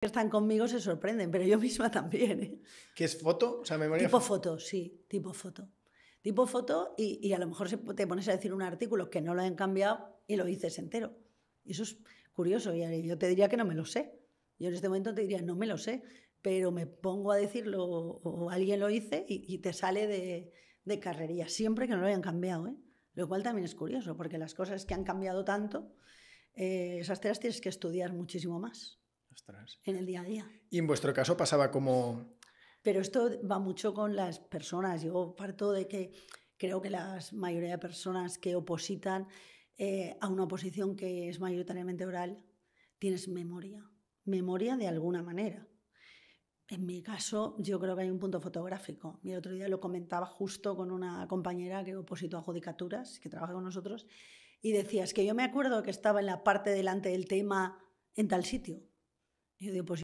que están conmigo se sorprenden, pero yo misma también. ¿Que ¿eh? ¿Qué es foto? O sea, memoria. Tipo foto, sí, tipo foto. Tipo foto y, a lo mejor te pones a decir un artículo que no lo han cambiado y lo dices entero. Y eso es curioso. Y yo te diría que no me lo sé. Yo en este momento te diría, no me lo sé, pero me pongo a decirlo o alguien lo hice y, te sale de, de, carrería, siempre que no lo hayan cambiado. ¿eh? Lo cual también es curioso, porque las cosas que han cambiado tanto, eh, esas te tienes que estudiar muchísimo más en el día a día. Y en vuestro caso pasaba como... Pero esto va mucho con las personas. Yo parto de que creo que la mayoría de personas que opositan eh, a una oposición que es mayoritariamente oral, tienes memoria. Memoria de alguna manera. En mi caso, yo creo que hay un punto fotográfico. el otro día lo comentaba justo con una compañera que opositó a Judicaturas, que trabaja con nosotros, y decía, que yo me acuerdo que estaba en la parte delante del tema en tal sitio yo digo, pues